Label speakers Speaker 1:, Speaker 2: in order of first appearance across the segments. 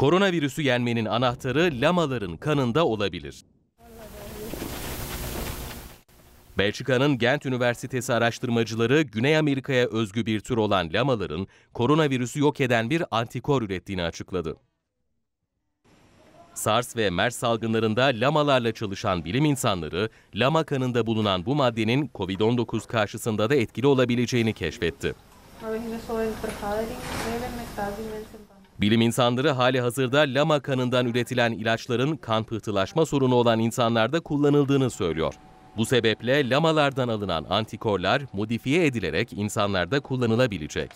Speaker 1: Koronavirüsü yenmenin anahtarı lamaların kanında olabilir. Belçika'nın Gent Üniversitesi araştırmacıları Güney Amerika'ya özgü bir tür olan lamaların koronavirüsü yok eden bir antikor ürettiğini açıkladı. SARS ve MERS salgınlarında lamalarla çalışan bilim insanları, lama kanında bulunan bu maddenin COVID-19 karşısında da etkili olabileceğini keşfetti. Bilim insanları hali hazırda lama kanından üretilen ilaçların kan pıhtılaşma sorunu olan insanlarda kullanıldığını söylüyor. Bu sebeple lamalardan alınan antikorlar modifiye edilerek insanlarda kullanılabilecek.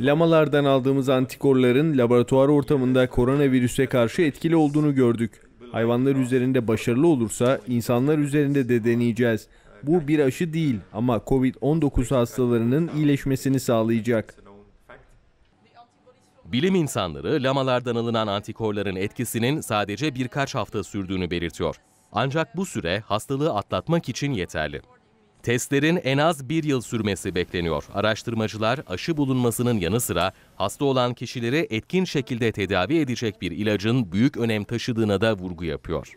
Speaker 1: Lamalardan aldığımız
Speaker 2: antikorların laboratuvar ortamında koronavirüse karşı etkili olduğunu gördük. Hayvanlar üzerinde başarılı olursa insanlar üzerinde de deneyeceğiz. Bu bir aşı değil ama COVID-19 hastalarının iyileşmesini sağlayacak.
Speaker 1: Bilim insanları lamalardan alınan antikorların etkisinin sadece birkaç hafta sürdüğünü belirtiyor. Ancak bu süre hastalığı atlatmak için yeterli. Testlerin en az bir yıl sürmesi bekleniyor. Araştırmacılar aşı bulunmasının yanı sıra hasta olan kişileri etkin şekilde tedavi edecek bir ilacın büyük önem taşıdığına da vurgu yapıyor.